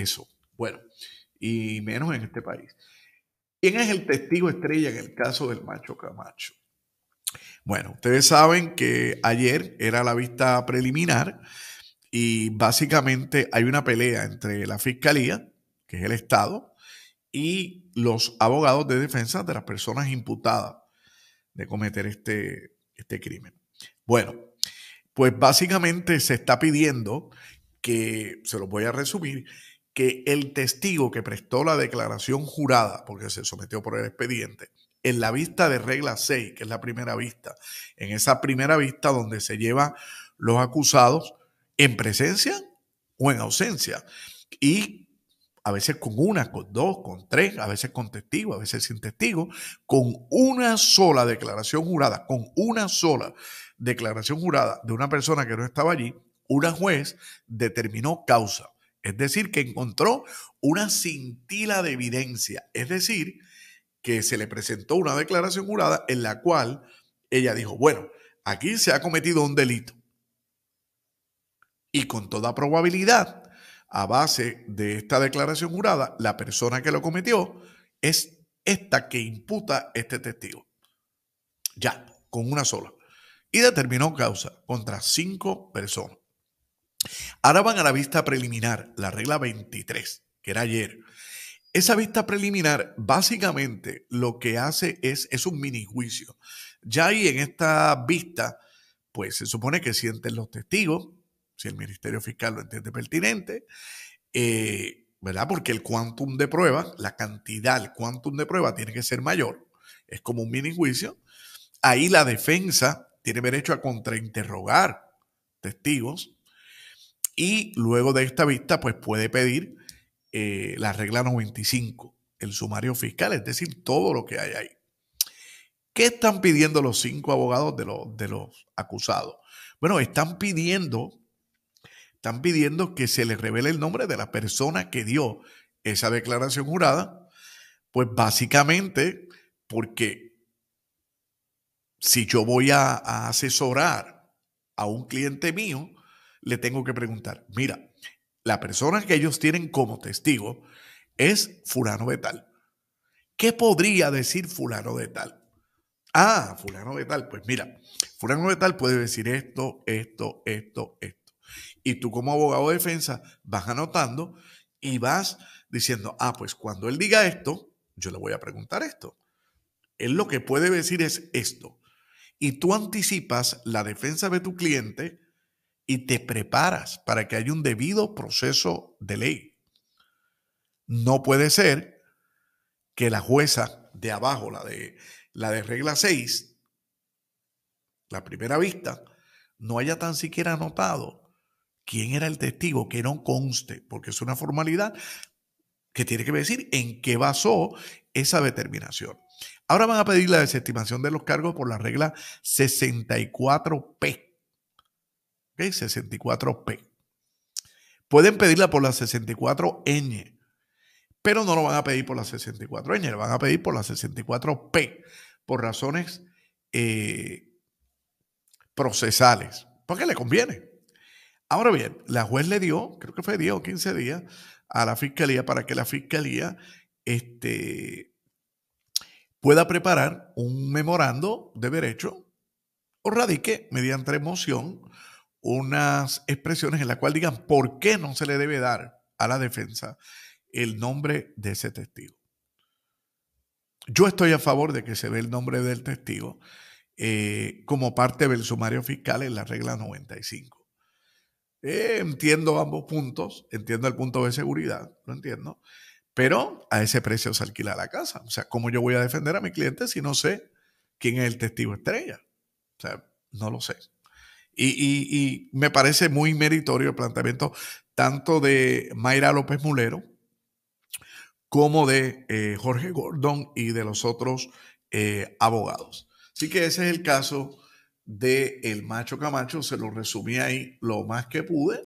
eso. Bueno, y menos en este país. ¿Quién es el testigo estrella en el caso del macho Camacho? Bueno, ustedes saben que ayer era la vista preliminar y básicamente hay una pelea entre la Fiscalía, que es el Estado, y los abogados de defensa de las personas imputadas de cometer este, este crimen. Bueno, pues básicamente se está pidiendo que, se los voy a resumir, que el testigo que prestó la declaración jurada, porque se sometió por el expediente, en la vista de regla 6, que es la primera vista, en esa primera vista donde se llevan los acusados en presencia o en ausencia, y a veces con una, con dos, con tres, a veces con testigo, a veces sin testigo, con una sola declaración jurada, con una sola declaración jurada de una persona que no estaba allí, una juez determinó causa es decir, que encontró una cintila de evidencia. Es decir, que se le presentó una declaración jurada en la cual ella dijo, bueno, aquí se ha cometido un delito. Y con toda probabilidad, a base de esta declaración jurada, la persona que lo cometió es esta que imputa este testigo. Ya, con una sola. Y determinó causa contra cinco personas. Ahora van a la vista preliminar, la regla 23, que era ayer. Esa vista preliminar básicamente lo que hace es, es un mini juicio. Ya ahí en esta vista, pues se supone que sienten los testigos, si el Ministerio Fiscal lo entiende pertinente, eh, ¿verdad? Porque el quantum de prueba, la cantidad, el quantum de prueba tiene que ser mayor. Es como un mini juicio. Ahí la defensa tiene derecho a contrainterrogar testigos y luego de esta vista, pues puede pedir eh, la regla 95, el sumario fiscal, es decir, todo lo que hay ahí. ¿Qué están pidiendo los cinco abogados de, los, de los acusados? Bueno, están pidiendo, están pidiendo que se les revele el nombre de la persona que dio esa declaración jurada, pues básicamente porque si yo voy a asesorar a un cliente mío, le tengo que preguntar, mira, la persona que ellos tienen como testigo es fulano de tal. ¿Qué podría decir fulano de tal? Ah, fulano de tal, pues mira, fulano de tal puede decir esto, esto, esto, esto. Y tú como abogado de defensa vas anotando y vas diciendo, ah, pues cuando él diga esto, yo le voy a preguntar esto. Él lo que puede decir es esto. Y tú anticipas la defensa de tu cliente y te preparas para que haya un debido proceso de ley. No puede ser que la jueza de abajo, la de, la de regla 6, la primera vista, no haya tan siquiera anotado quién era el testigo, que no conste, porque es una formalidad que tiene que decir en qué basó esa determinación. Ahora van a pedir la desestimación de los cargos por la regla 64P 64 64P. Pueden pedirla por la 64 n pero no lo van a pedir por la 64 n lo van a pedir por la 64P, por razones eh, procesales, porque le conviene. Ahora bien, la juez le dio, creo que fue 10 o 15 días, a la fiscalía para que la fiscalía este, pueda preparar un memorando de derecho o radique mediante moción unas expresiones en las cuales digan por qué no se le debe dar a la defensa el nombre de ese testigo. Yo estoy a favor de que se ve el nombre del testigo eh, como parte del sumario fiscal en la regla 95. Eh, entiendo ambos puntos, entiendo el punto de seguridad, lo entiendo, pero a ese precio se alquila la casa. O sea, ¿cómo yo voy a defender a mi cliente si no sé quién es el testigo estrella? O sea, no lo sé. Y, me parece muy meritorio el planteamiento tanto de Mayra López Mulero como de eh, Jorge Gordon y de los otros eh, abogados. Así que ese es el caso de El Macho Camacho, se lo resumí ahí lo más que pude.